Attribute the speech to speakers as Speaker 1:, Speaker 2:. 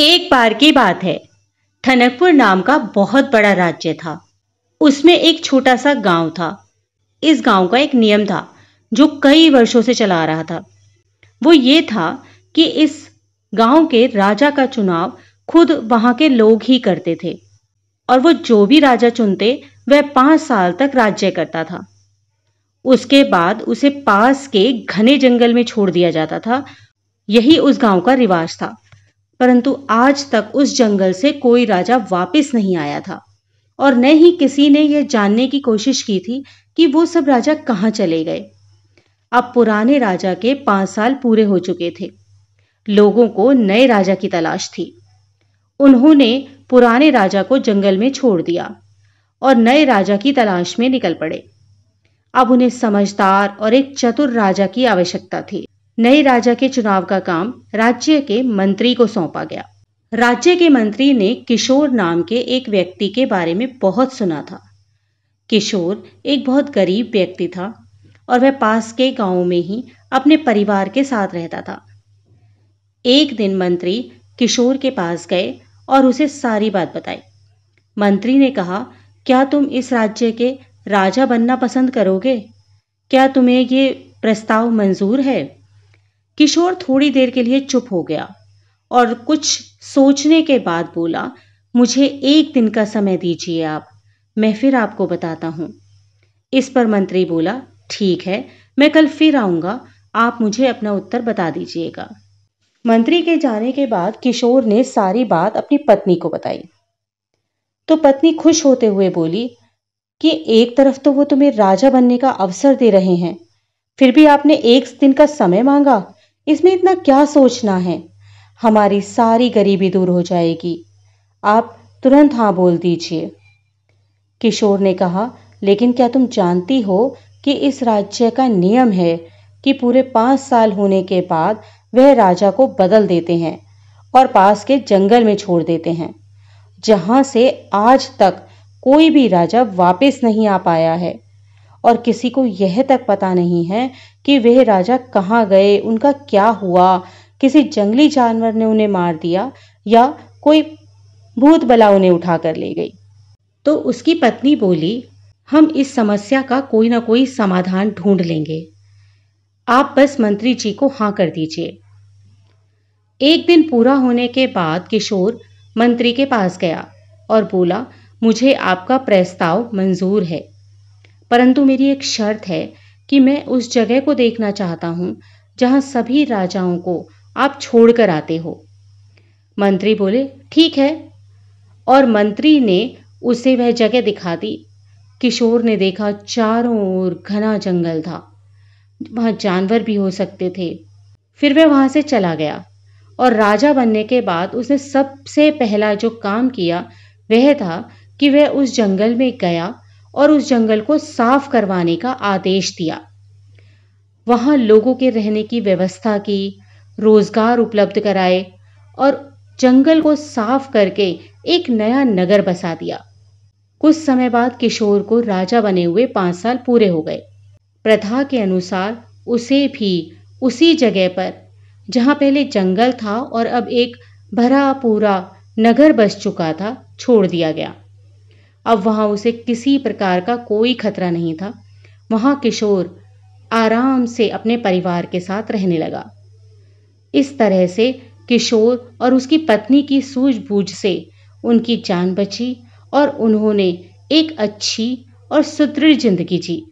Speaker 1: एक बार की बात है ठनकपुर नाम का बहुत बड़ा राज्य था उसमें एक छोटा सा गांव था इस गांव का एक नियम था जो कई वर्षों से चला आ रहा था वो ये था कि इस गांव के राजा का चुनाव खुद वहां के लोग ही करते थे और वो जो भी राजा चुनते वह पांच साल तक राज्य करता था उसके बाद उसे पास के घने जंगल में छोड़ दिया जाता था यही उस गांव का रिवाज था परंतु आज तक उस जंगल से कोई राजा वापस नहीं आया था और न ही किसी ने यह जानने की कोशिश की थी कि वो सब राजा कहाँ चले गए अब पुराने राजा के पांच साल पूरे हो चुके थे लोगों को नए राजा की तलाश थी उन्होंने पुराने राजा को जंगल में छोड़ दिया और नए राजा की तलाश में निकल पड़े अब उन्हें समझदार और एक चतुर राजा की आवश्यकता थी नए राजा के चुनाव का काम राज्य के मंत्री को सौंपा गया राज्य के मंत्री ने किशोर नाम के एक व्यक्ति के बारे में बहुत सुना था किशोर एक बहुत गरीब व्यक्ति था और वह पास के गांव में ही अपने परिवार के साथ रहता था एक दिन मंत्री किशोर के पास गए और उसे सारी बात बताई मंत्री ने कहा क्या तुम इस राज्य के राजा बनना पसंद करोगे क्या तुम्हें ये प्रस्ताव मंजूर है किशोर थोड़ी देर के लिए चुप हो गया और कुछ सोचने के बाद बोला मुझे एक दिन का समय दीजिए आप मैं फिर आपको बताता हूँ इस पर मंत्री बोला ठीक है मैं कल फिर आऊँगा आप मुझे अपना उत्तर बता दीजिएगा मंत्री के जाने के बाद किशोर ने सारी बात अपनी पत्नी को बताई तो पत्नी खुश होते हुए बोली कि एक तरफ तो वो तुम्हें राजा बनने का अवसर दे रहे हैं फिर भी आपने एक दिन का समय मांगा इसमें इतना क्या सोचना है हमारी सारी गरीबी दूर हो जाएगी आप तुरंत हाँ बोल दीजिए किशोर ने कहा लेकिन क्या तुम जानती हो कि इस राज्य का नियम है कि पूरे पाँच साल होने के बाद वह राजा को बदल देते हैं और पास के जंगल में छोड़ देते हैं जहाँ से आज तक कोई भी राजा वापस नहीं आ पाया है और किसी को यह तक पता नहीं है कि वे राजा कहाँ गए उनका क्या हुआ किसी जंगली जानवर ने उन्हें मार दिया या कोई भूत बला उन्हें उठा कर ले गई तो उसकी पत्नी बोली हम इस समस्या का कोई ना कोई समाधान ढूंढ लेंगे आप बस मंत्री जी को हाँ कर दीजिए एक दिन पूरा होने के बाद किशोर मंत्री के पास गया और बोला मुझे आपका प्रस्ताव मंजूर है परंतु मेरी एक शर्त है कि मैं उस जगह को देखना चाहता हूं जहां सभी राजाओं को आप छोड़कर आते हो मंत्री बोले ठीक है और मंत्री ने उसे वह जगह दिखा दी किशोर ने देखा चारों ओर घना जंगल था वहां जानवर भी हो सकते थे फिर वह वहां से चला गया और राजा बनने के बाद उसने सबसे पहला जो काम किया वह था कि वह उस जंगल में गया और उस जंगल को साफ करवाने का आदेश दिया वहां लोगों के रहने की व्यवस्था की रोजगार उपलब्ध कराए और जंगल को साफ करके एक नया नगर बसा दिया कुछ समय बाद किशोर को राजा बने हुए पांच साल पूरे हो गए प्रथा के अनुसार उसे भी उसी जगह पर जहां पहले जंगल था और अब एक भरा पूरा नगर बस चुका था छोड़ दिया गया अब वहाँ उसे किसी प्रकार का कोई खतरा नहीं था वहाँ किशोर आराम से अपने परिवार के साथ रहने लगा इस तरह से किशोर और उसकी पत्नी की सूझबूझ से उनकी जान बची और उन्होंने एक अच्छी और सुदृढ़ जिंदगी जी